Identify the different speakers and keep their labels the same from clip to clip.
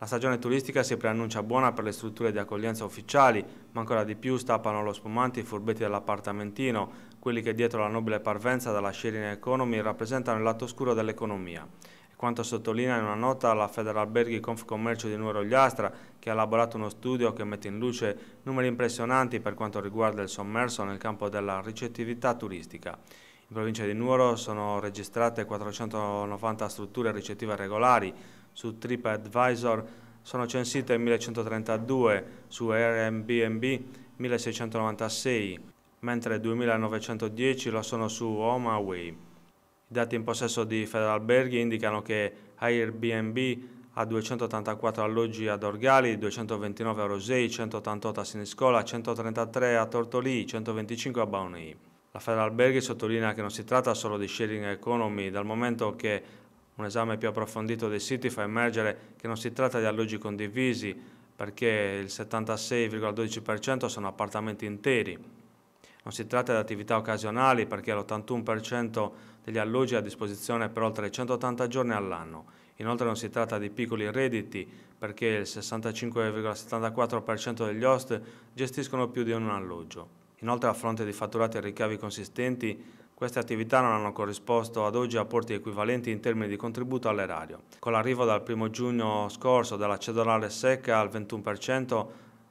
Speaker 1: La stagione turistica si preannuncia buona per le strutture di accoglienza ufficiali, ma ancora di più stappano lo spumante i furbetti dell'appartamentino, quelli che dietro la nobile parvenza della sharing economy rappresentano il lato oscuro dell'economia. Quanto sottolinea in una nota la Federalberghi Confcommercio di Nuoro Gliastra, che ha elaborato uno studio che mette in luce numeri impressionanti per quanto riguarda il sommerso nel campo della ricettività turistica. In provincia di Nuoro sono registrate 490 strutture ricettive regolari, su TripAdvisor sono censite 1132, su Airbnb 1696, mentre 2910 lo sono su HomeAway. I dati in possesso di Federalberghi indicano che Airbnb ha 284 alloggi ad Orgali, 229 a Rosei, 188 a Siniscola, 133 a Tortoli, 125 a Baunei. La Federalberghi sottolinea che non si tratta solo di sharing economy, dal momento che un esame più approfondito dei siti fa emergere che non si tratta di alloggi condivisi perché il 76,12% sono appartamenti interi. Non si tratta di attività occasionali perché l'81% degli alloggi è a disposizione per oltre 180 giorni all'anno. Inoltre non si tratta di piccoli redditi perché il 65,74% degli host gestiscono più di un alloggio. Inoltre a fronte di fatturati e ricavi consistenti, queste attività non hanno corrisposto ad oggi apporti equivalenti in termini di contributo all'erario. Con l'arrivo dal 1 giugno scorso della cedolare secca al 21%,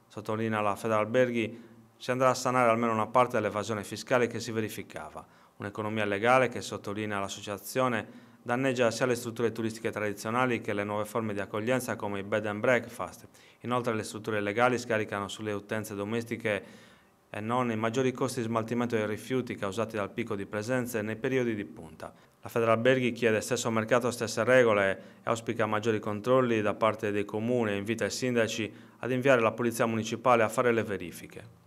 Speaker 1: sottolinea la Federalberghi, si andrà a sanare almeno una parte dell'evasione fiscale che si verificava. Un'economia legale che, sottolinea l'associazione, danneggia sia le strutture turistiche tradizionali che le nuove forme di accoglienza come i bed and breakfast. Inoltre le strutture legali scaricano sulle utenze domestiche e non i maggiori costi di smaltimento dei rifiuti causati dal picco di presenze nei periodi di punta. La Federalberghi chiede stesso mercato stesse regole e auspica maggiori controlli da parte dei comuni e invita i sindaci ad inviare la Polizia Municipale a fare le verifiche.